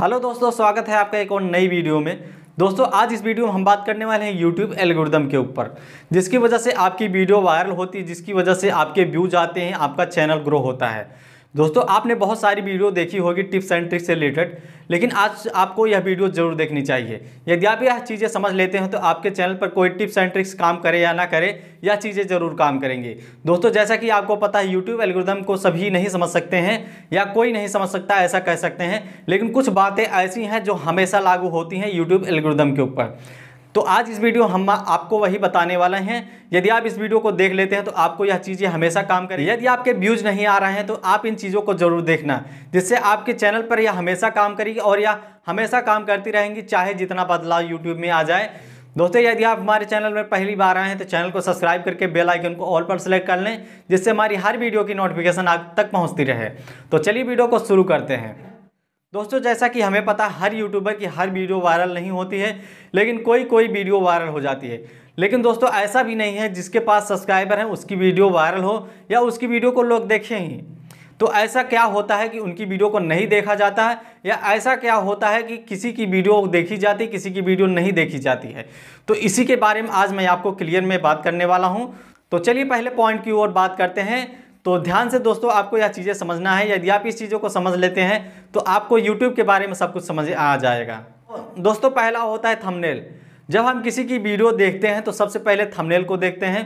hello दोस्तों स्वागत है आपका एक और नई वीडियो में दोस्तों आज इस वीडियो में हम बात करने वाले हैं यूट्यूब एल्गोरिदम के ऊपर जिसकी वजह से आपकी वीडियो वायरल होती है जिसकी वजह से आपके व्यूज आते हैं आपका चैनल ग्रो होता है दोस्तों आपने बहुत सारी वीडियो देखी होगी टिप्स एंड ट्रिक्स से रिलेटेड लेकिन आज आपको यह वीडियो जरूर देखनी चाहिए यदि आप यह चीज़ें समझ लेते हैं तो आपके चैनल पर कोई टिप्स एंड ट्रिक्स काम करे या ना करे यह चीज़ें ज़रूर काम करेंगे दोस्तों जैसा कि आपको पता है यूट्यूब एल्गोरिदम को सभी नहीं समझ सकते हैं या कोई नहीं समझ सकता ऐसा कह सकते हैं लेकिन कुछ बातें ऐसी हैं जो हमेशा लागू होती हैं यूट्यूब एल्गोरिदम के ऊपर तो आज इस वीडियो हम आपको वही बताने वाले हैं यदि आप इस वीडियो को देख लेते हैं तो आपको यह चीज़ें हमेशा काम करें यदि आपके व्यूज़ नहीं आ रहे हैं तो आप इन चीज़ों को ज़रूर देखना जिससे आपके चैनल पर यह हमेशा काम करेगी और यह हमेशा काम करती रहेंगी चाहे जितना बदलाव यूट्यूब में आ जाए दोस्तों यदि आप हमारे चैनल में पहली बार आए हैं तो चैनल को सब्सक्राइब करके बेल आइकन को ऑल पर सेलेक्ट कर लें जिससे हमारी हर वीडियो की नोटिफिकेशन आप तक पहुंचती रहे तो चलिए वीडियो को शुरू करते हैं दोस्तों जैसा कि हमें पता हर यूट्यूबर की हर वीडियो वायरल नहीं होती है लेकिन कोई कोई वीडियो वायरल हो जाती है लेकिन दोस्तों ऐसा भी नहीं है जिसके पास सब्सक्राइबर हैं उसकी वीडियो वायरल हो या उसकी वीडियो को लोग देखें ही तो ऐसा क्या होता है कि उनकी वीडियो को नहीं देखा जाता है या ऐसा क्या होता है कि किसी की वीडियो देखी जाती है किसी की वीडियो नहीं देखी जाती है तो इसी के बारे में आज मैं आपको क्लियर में बात करने वाला हूँ तो चलिए पहले पॉइंट की ओर बात करते हैं तो ध्यान से दोस्तों आपको यह चीज़ें समझना है यदि आप इस चीज़ों को समझ लेते हैं तो आपको यूट्यूब के बारे में सब कुछ समझ आ जाएगा दोस्तों पहला होता है थमनेल जब हम किसी की वीडियो देखते हैं तो सबसे पहले थमनेल को देखते हैं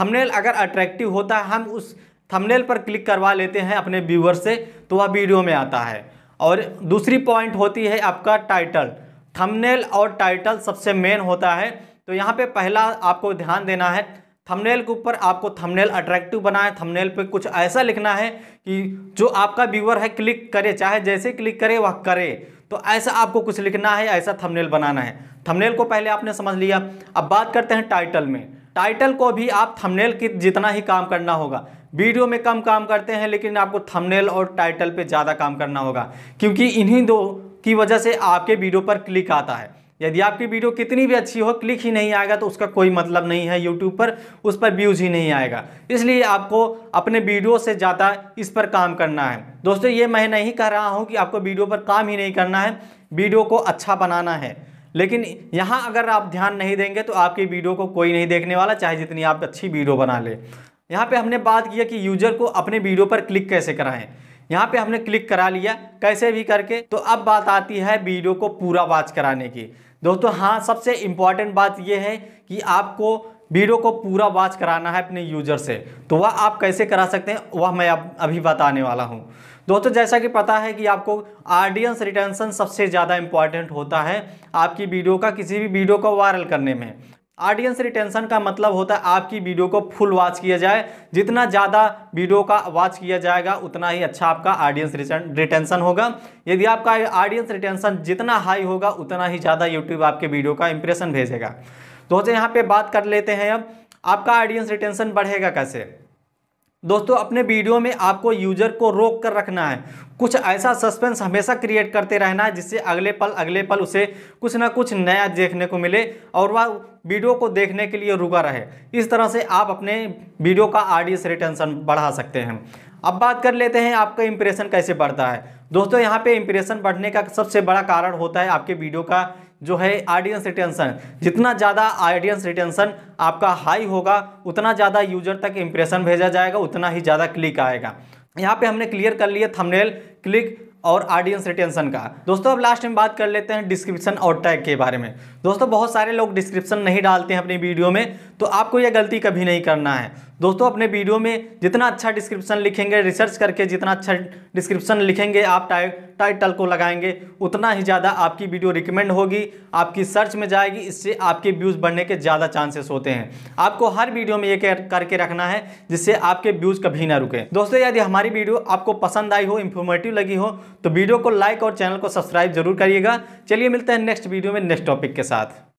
थमनेल अगर अट्रैक्टिव होता है हम उस थमनेल पर क्लिक करवा लेते हैं अपने व्यूअर से तो वह वीडियो में आता है और दूसरी पॉइंट होती है आपका टाइटल थमनेल और टाइटल सबसे मेन होता है तो यहाँ पे पहला आपको ध्यान देना है थंबनेल के ऊपर आपको थंबनेल अट्रैक्टिव बनाए थंबनेल पे कुछ ऐसा लिखना है कि जो आपका व्यूअर है क्लिक करे चाहे जैसे क्लिक करे वह करे तो ऐसा आपको कुछ लिखना है ऐसा थंबनेल बनाना है थंबनेल को पहले आपने समझ लिया अब बात करते हैं टाइटल में टाइटल को भी आप थंबनेल की जितना ही काम करना होगा वीडियो में कम काम करते हैं लेकिन आपको थंबनेल और टाइटल पे ज़्यादा काम करना होगा क्योंकि इन्हीं दो की वजह से आपके वीडियो पर क्लिक आता है यदि आपकी वीडियो कितनी भी अच्छी हो क्लिक ही नहीं आएगा तो उसका कोई मतलब नहीं है यूट्यूब पर उस पर व्यूज़ ही नहीं आएगा इसलिए आपको अपने वीडियो से ज़्यादा इस पर काम करना है दोस्तों ये मैं नहीं कह रहा हूँ कि आपको वीडियो पर काम ही नहीं करना है वीडियो को अच्छा बनाना है लेकिन यहाँ अगर आप ध्यान नहीं देंगे तो आपकी वीडियो को कोई नहीं देखने वाला चाहे जितनी आप अच्छी वीडियो बना ले यहाँ पे हमने बात किया कि यूजर को अपने वीडियो पर क्लिक कैसे कराएं यहाँ पे हमने क्लिक करा लिया कैसे भी करके तो अब बात आती है वीडियो को पूरा वाच कराने की दोस्तों हाँ सबसे इम्पॉर्टेंट बात यह है कि आपको वीडियो को पूरा वॉच कराना है अपने यूजर से तो वह आप कैसे करा सकते हैं वह मैं अब अभी बताने वाला हूँ दोस्तों जैसा कि पता है कि आपको ऑडियंस रिटेंशन सबसे ज़्यादा इम्पॉर्टेंट होता है आपकी वीडियो का किसी भी वीडियो को वायरल करने में ऑडियंस रिटेंशन का मतलब होता है आपकी वीडियो को फुल वॉच किया जाए जितना ज़्यादा वीडियो का वॉच किया जाएगा उतना ही अच्छा आपका ऑडियंस रिटेंशन होगा यदि आपका ऑडियंस रिटेंशन जितना हाई होगा उतना ही ज़्यादा यूट्यूब आपके वीडियो का इंप्रेशन भेजेगा तो यहाँ पे बात कर लेते हैं अब आपका ऑडियंस रिटेंशन बढ़ेगा कैसे दोस्तों अपने वीडियो में आपको यूजर को रोक कर रखना है कुछ ऐसा सस्पेंस हमेशा क्रिएट करते रहना है जिससे अगले पल अगले पल उसे कुछ ना कुछ नया देखने को मिले और वह वीडियो को देखने के लिए रुका रहे इस तरह से आप अपने वीडियो का ऑडियंस रिटेंशन बढ़ा सकते हैं अब बात कर लेते हैं आपका इंप्रेशन कैसे बढ़ता है दोस्तों यहाँ पे इंप्रेशन बढ़ने का सबसे बड़ा कारण होता है आपके वीडियो का जो है ऑडियंस रिटेंशन जितना ज़्यादा ऑडियंस रिटेंशन आपका हाई होगा उतना ज़्यादा यूजर तक इम्प्रेशन भेजा जाएगा उतना ही ज़्यादा क्लिक आएगा यहाँ पे हमने क्लियर कर लिया थंबनेल क्लिक और ऑडियंस रिटेंशन का दोस्तों अब लास्ट में बात कर लेते हैं डिस्क्रिप्शन और टैग के बारे में दोस्तों बहुत सारे लोग डिस्क्रिप्शन नहीं डालते हैं अपनी वीडियो में तो आपको यह गलती कभी नहीं करना है दोस्तों अपने वीडियो में जितना अच्छा डिस्क्रिप्शन लिखेंगे रिसर्च करके जितना अच्छा डिस्क्रिप्शन लिखेंगे आप टाइ टाइटल को लगाएंगे उतना ही ज़्यादा आपकी वीडियो रिकमेंड होगी आपकी सर्च में जाएगी इससे आपके व्यूज़ बढ़ने के ज़्यादा चांसेस होते हैं आपको हर वीडियो में ये करके रखना है जिससे आपके व्यूज़ कभी ना रुके दोस्तों यदि हमारी वीडियो आपको पसंद आई हो इन्फॉर्मेटिव लगी हो तो वीडियो को लाइक और चैनल को सब्सक्राइब जरूर करिएगा चलिए मिलते हैं नेक्स्ट वीडियो में नेक्स्ट टॉपिक के साथ